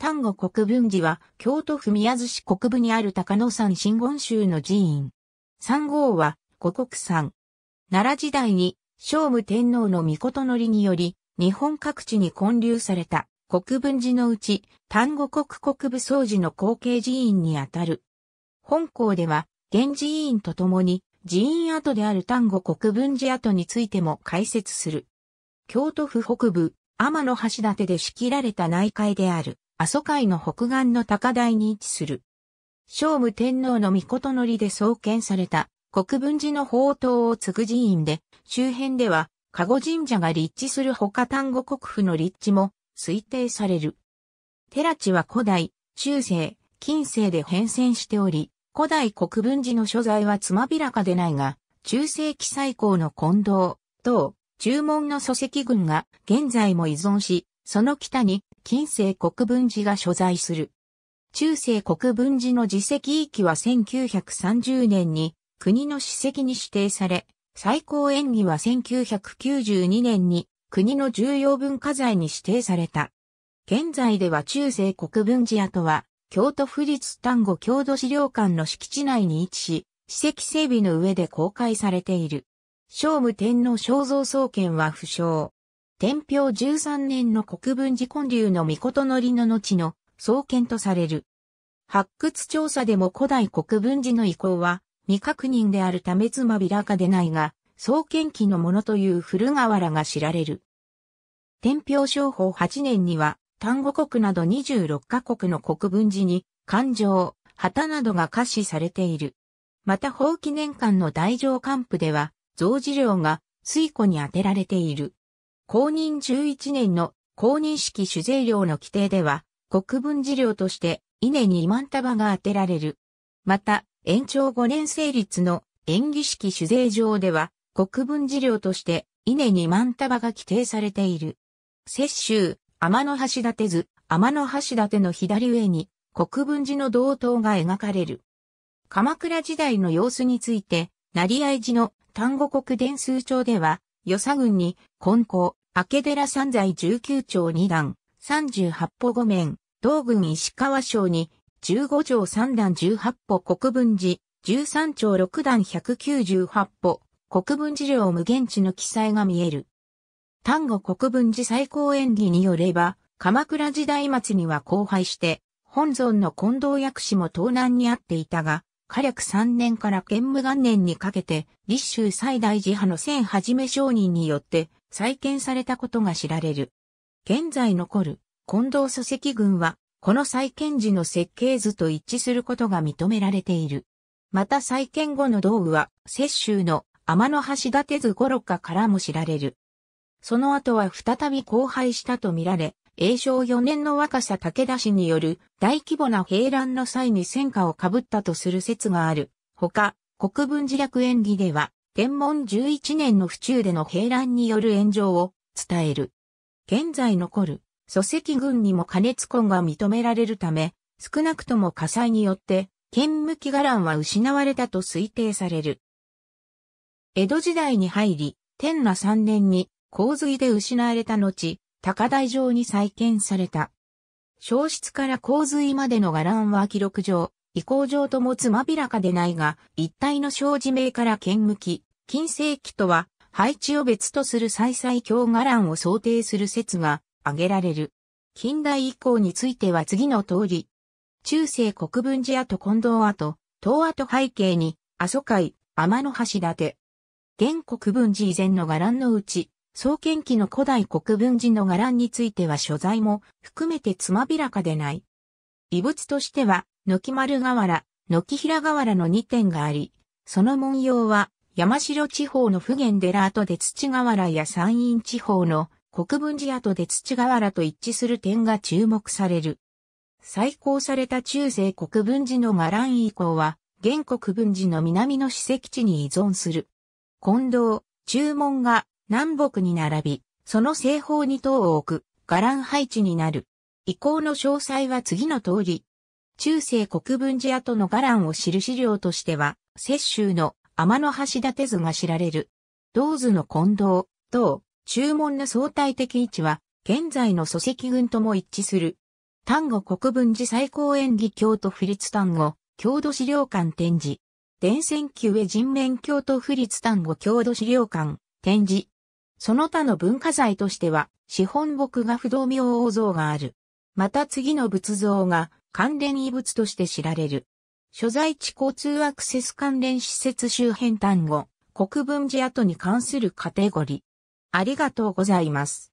丹後国分寺は、京都府宮津市国部にある高野山真言宗の寺院。三号は、五国山。奈良時代に、聖武天皇の御事のりにより、日本各地に建立された国分寺のうち、丹後国国部総寺の後継寺院にあたる。本校では、現寺院とともに、寺院跡である丹後国分寺跡についても解説する。京都府北部、天橋立で仕切られた内海である。阿蘇海の北岸の高台に位置する。聖武天皇の御事のりで創建された国分寺の宝刀を継ぐ寺院で、周辺では、加護神社が立地する他丹後国府の立地も推定される。寺地は古代、中世、近世で変遷しており、古代国分寺の所在はつまびらかでないが、中世紀最高の近藤、等、中門の礎石群が現在も依存し、その北に近世国分寺が所在する。中世国分寺の自石域は1930年に国の史跡に指定され、最高演技は1992年に国の重要文化財に指定された。現在では中世国分寺跡は、京都府立丹後郷土資料館の敷地内に位置し、史跡整備の上で公開されている。聖武天皇肖像創建は不詳。天平13年の国分寺建立の御のりの後の創建とされる。発掘調査でも古代国分寺の遺構は未確認であるためつまびらかでないが、創建期のものという古河原が知られる。天平商法8年には、丹後国など26カ国の国分寺に、環状、旗などが可視されている。また法記年間の大乗官府では、造事料が水庫に充てられている。公認11年の公認式酒税量の規定では、国分寺量として稲に2万束が当てられる。また、延長5年成立の演技式酒税上では、国分寺量として稲2万束が規定されている。摂州、天の橋立図、天の橋立の左上に国分寺の銅塔が描かれる。鎌倉時代の様子について、成合寺の丹後国伝数帳では、与謝郡に、根交。明寺三在19丁2段、38歩5面、道軍石川省に、15条3段18歩国分寺、13条6段198歩、国分寺領無限地の記載が見える。丹後国分寺最高演技によれば、鎌倉時代末には荒廃して、本尊の近藤薬師も東南にあっていたが、火略3年から建武元年にかけて、立州最大寺派の千はじめ商人によって、再建されたことが知られる。現在残る近藤祖石群は、この再建時の設計図と一致することが認められている。また再建後の道具は、雪州の天の橋立図五六家からも知られる。その後は再び荒廃したとみられ、永正4年の若さ武田氏による大規模な平乱の際に戦火をかぶったとする説がある。他、国分寺楽演技では、天文11年の府中での平乱による炎上を伝える。現在残る、礎石軍にも加熱痕が認められるため、少なくとも火災によって、剣向き伽藍は失われたと推定される。江戸時代に入り、天羅3年に洪水で失われた後、高台上に再建された。消失から洪水までの伽藍は記録上、意向上ともつまびらかでないが、一体の生字名から剣向き、近世紀とは、配置を別とする再々強伽藍を想定する説が挙げられる。近代以降については次の通り、中世国分寺跡近藤跡、東跡背景に、阿蘇海、天の橋立。現国分寺以前の伽藍のうち、創建期の古代国分寺の伽藍については所在も含めてつまびらかでない。遺物としては、軒丸河原、軒平河原の2点があり、その文様は山城地方の普賢寺跡で土河原や山陰地方の国分寺跡で土河原と一致する点が注目される。再興された中世国分寺の伽藍以降は、現国分寺の南の史跡地に依存する。近道、中門が南北に並び、その西方に塔を置く、伽藍配置になる。以降の詳細は次の通り、中世国分寺跡の伽藍を知る資料としては、雪州の天の橋立図が知られる。銅図の近道、等、注文の相対的位置は、現在の祖籍群とも一致する。丹後国分寺最高演技京都府立丹後、郷土資料館展示。伝線級へ人面京都府立丹後郷土資料館展示。その他の文化財としては、資本木が不動明王像がある。また次の仏像が、関連遺物として知られる。所在地交通アクセス関連施設周辺単語、国分寺跡に関するカテゴリ。ありがとうございます。